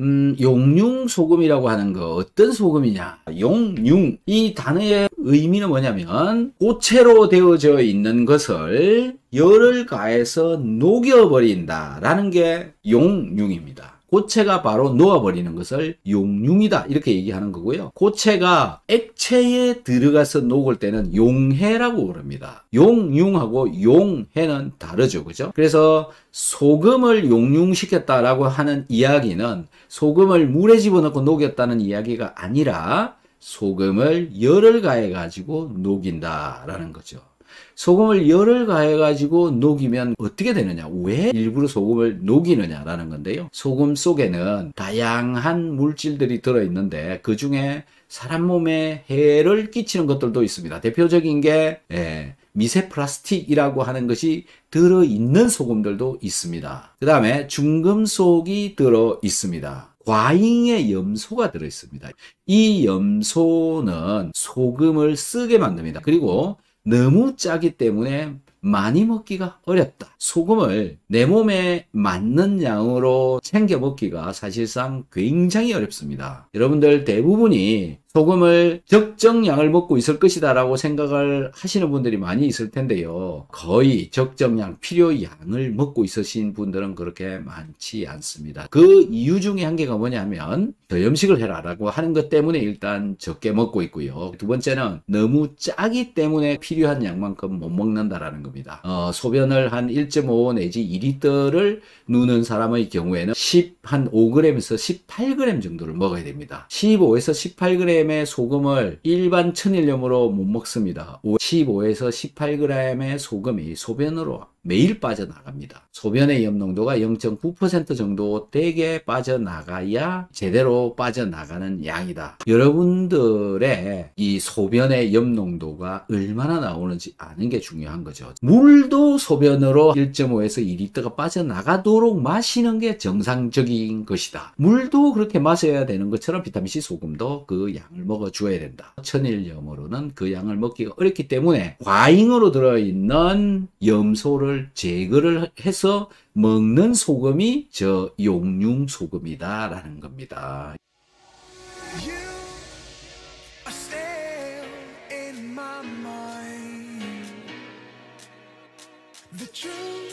음, 용융 소금이라고 하는 거 어떤 소금이냐? 용융 이 단어의 의미는 뭐냐면 고체로 되어져 있는 것을 열을 가해서 녹여버린다라는 게 용융입니다. 고체가 바로 녹아버리는 것을 용융이다 이렇게 얘기하는 거고요. 고체가 액체에 들어가서 녹을 때는 용해라고 그럽니다. 용융하고 용해는 다르죠. 그죠? 그래서 소금을 용융시켰다라고 하는 이야기는 소금을 물에 집어넣고 녹였다는 이야기가 아니라 소금을 열을 가해 가지고 녹인다라는 거죠. 소금을 열을 가해 가지고 녹이면 어떻게 되느냐 왜 일부러 소금을 녹이느냐라는 건데요 소금 속에는 다양한 물질들이 들어 있는데 그 중에 사람 몸에 해를 끼치는 것들도 있습니다 대표적인 게 예, 미세 플라스틱이라고 하는 것이 들어있는 소금들도 있습니다. 그 다음에 중금속이 들어있습니다. 과잉의 염소가 들어있습니다. 이 염소는 소금을 쓰게 만듭니다. 그리고 너무 짜기 때문에 많이 먹기가 어렵다. 소금을 내 몸에 맞는 양으로 챙겨 먹기가 사실상 굉장히 어렵습니다. 여러분들 대부분이 소금을 적정량을 먹고 있을 것이다라고 생각을 하시는 분들이 많이 있을 텐데요. 거의 적정량, 필요양을 먹고 있으신 분들은 그렇게 많지 않습니다. 그 이유 중에 한 개가 뭐냐면 저염식을 해라라고 하는 것 때문에 일단 적게 먹고 있고요. 두 번째는 너무 짜기 때문에 필요한 양만큼 못 먹는다라는 겁니다. 겁니다. 어, 소변을 한 1.5 내지 2리터를 누는 사람의 경우에는 10, 한 5g에서 18g 정도를 먹어야 됩니다. 15에서 18g의 소금을 일반 천일염으로 못 먹습니다. 15에서 18g의 소금이 소변으로 매일 빠져나갑니다. 소변의 염농도가 0.9% 정도 되게 빠져나가야 제대로 빠져나가는 양이다. 여러분들의 이 소변의 염농도가 얼마나 나오는지 아는 게 중요한 거죠. 물도 소변으로 1.5에서 2리터가 빠져나가도록 마시는 게 정상적인 것이다. 물도 그렇게 마셔야 되는 것처럼 비타민C 소금도 그 양을 먹어줘야 된다. 천일염으로는 그 양을 먹기가 어렵기 때문에 과잉으로 들어있는 염소를 요거를 제거를 해서 먹는 소금이 저 용융 소금이다라는 겁니다. t